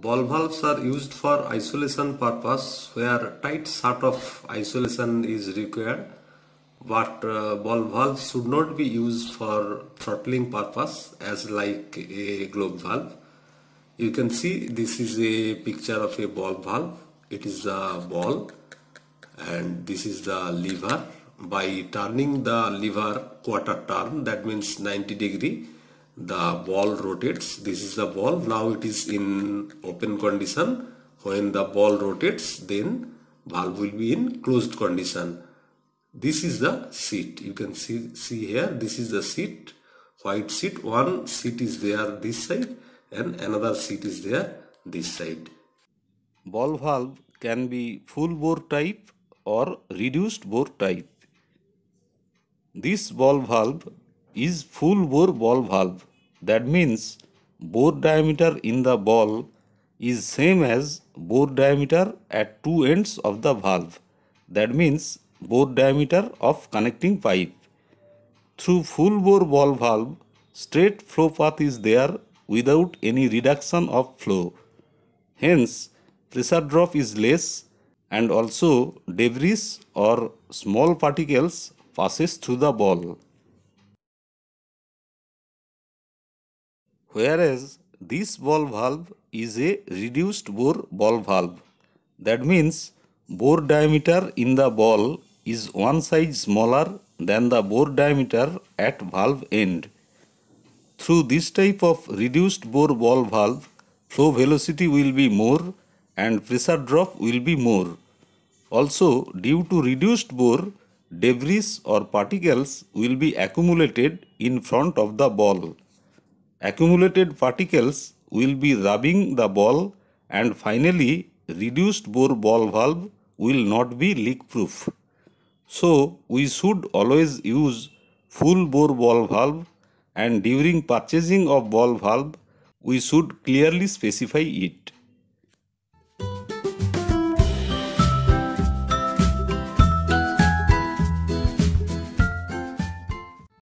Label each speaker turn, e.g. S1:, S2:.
S1: Ball valves are used for isolation purpose where tight sort of isolation is required but uh, ball valves should not be used for throttling purpose as like a globe valve. You can see this is a picture of a ball valve. It is the ball and this is the lever. By turning the lever quarter turn that means 90 degree the ball rotates this is the ball now it is in open condition when the ball rotates then valve will be in closed condition this is the seat you can see see here this is the seat white seat one seat is there this side and another seat is there this side ball valve can be full bore type or reduced bore type this ball valve is full bore ball valve that means bore diameter in the ball is same as bore diameter at two ends of the valve. That means bore diameter of connecting pipe. Through full bore ball valve, straight flow path is there without any reduction of flow. Hence, pressure drop is less and also debris or small particles passes through the ball. Whereas this ball valve is a reduced bore ball valve that means bore diameter in the ball is one size smaller than the bore diameter at valve end through this type of reduced bore ball valve flow velocity will be more and pressure drop will be more also due to reduced bore debris or particles will be accumulated in front of the ball accumulated particles will be rubbing the ball and finally reduced bore ball valve will not be leak proof so we should always use full bore ball valve and during purchasing of ball valve we should clearly specify it